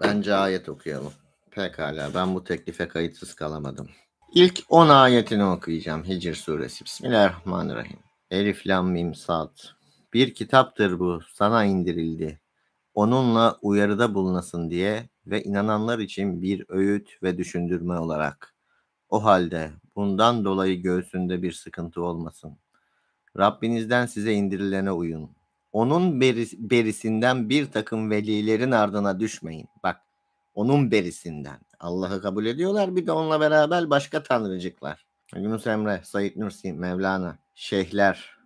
Bence ayet okuyalım. Pekala ben bu teklife kayıtsız kalamadım. İlk 10 ayetini okuyacağım Hicr suresi. Bismillahirrahmanirrahim. Elif lam mim sad. Bir kitaptır bu sana indirildi. Onunla uyarıda bulunasın diye ve inananlar için bir öğüt ve düşündürme olarak. O halde bundan dolayı göğsünde bir sıkıntı olmasın. Rabbinizden size indirilene uyun onun berisinden bir takım velilerin ardına düşmeyin. Bak onun berisinden. Allah'ı kabul ediyorlar bir de onunla beraber başka tanrıcıklar. Yunus Emre, Said Nursi, Mevlana, şeyhler,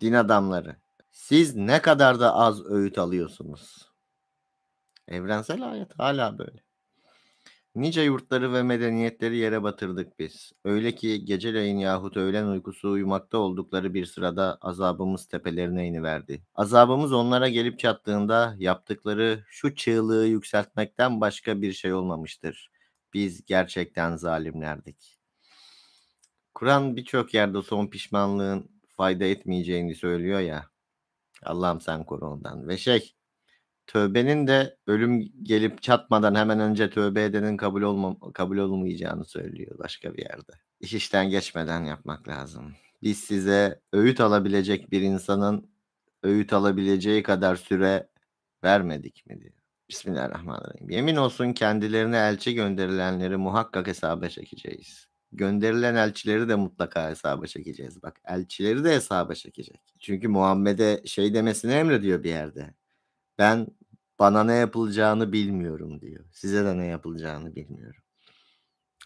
din adamları. Siz ne kadar da az öğüt alıyorsunuz. Evrensel hayat hala böyle. Nice yurtları ve medeniyetleri yere batırdık biz. Öyle ki geceleyin yahut öğlen uykusu uyumakta oldukları bir sırada azabımız tepelerine iniverdi. Azabımız onlara gelip çattığında yaptıkları şu çığlığı yükseltmekten başka bir şey olmamıştır. Biz gerçekten zalimlerdik. Kur'an birçok yerde son pişmanlığın fayda etmeyeceğini söylüyor ya. Allah'ım sen koru ondan. Ve şey tövbenin de ölüm gelip çatmadan hemen önce tövbe edenin kabul olma, kabul olmayacağını söylüyor başka bir yerde. İş işten geçmeden yapmak lazım. Biz size öğüt alabilecek bir insanın öğüt alabileceği kadar süre vermedik mi diyor. Bismillahirrahmanirrahim. Yemin olsun kendilerine elçi gönderilenleri muhakkak hesaba çekeceğiz. Gönderilen elçileri de mutlaka hesaba çekeceğiz. Bak elçileri de hesaba çekecek. Çünkü Muhammed'e şey demesini emrediyor bir yerde ben bana ne yapılacağını bilmiyorum diyor. Size de ne yapılacağını bilmiyorum.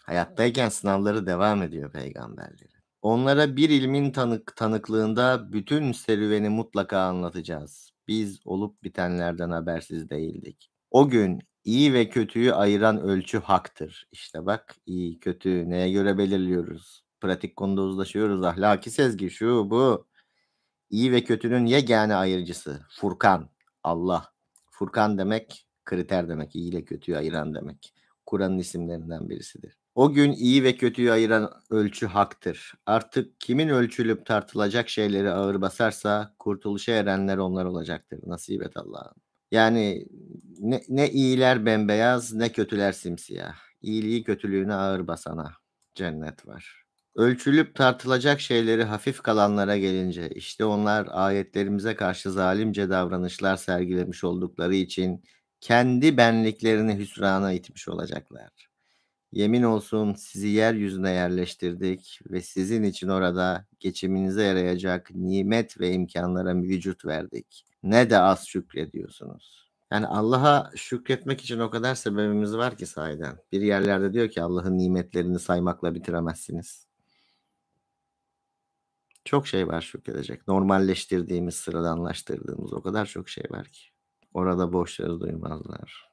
Hayattayken sınavları devam ediyor peygamberleri. Onlara bir ilmin tanık tanıklığında bütün serüveni mutlaka anlatacağız. Biz olup bitenlerden habersiz değildik. O gün iyi ve kötüyü ayıran ölçü haktır. İşte bak iyi kötü neye göre belirliyoruz. Pratik konuda uzlaşıyoruz. Ahlaki sezgi şu bu. İyi ve kötünün yegane ayırıcısı Furkan Allah. Furkan demek kriter demek. iyi ile kötüyü ayıran demek. Kur'an'ın isimlerinden birisidir. O gün iyi ve kötüyü ayıran ölçü haktır. Artık kimin ölçülüp tartılacak şeyleri ağır basarsa kurtuluşa erenler onlar olacaktır. Nasip et Allah'ın. Yani ne, ne iyiler bembeyaz ne kötüler simsiyah. İyiliği kötülüğünü ağır basana ah, cennet var. Ölçülüp tartılacak şeyleri hafif kalanlara gelince işte onlar ayetlerimize karşı zalimce davranışlar sergilemiş oldukları için kendi benliklerini hüsrana itmiş olacaklar. Yemin olsun sizi yeryüzüne yerleştirdik ve sizin için orada geçiminize yarayacak nimet ve imkanlara vücut verdik. Ne de az şükrediyorsunuz. Yani Allah'a şükretmek için o kadar sebebimiz var ki sahiden. Bir yerlerde diyor ki Allah'ın nimetlerini saymakla bitiremezsiniz. Çok şey var şok edecek. Normalleştirdiğimiz, sıradanlaştırdığımız o kadar çok şey var ki. Orada boşları duymazlar.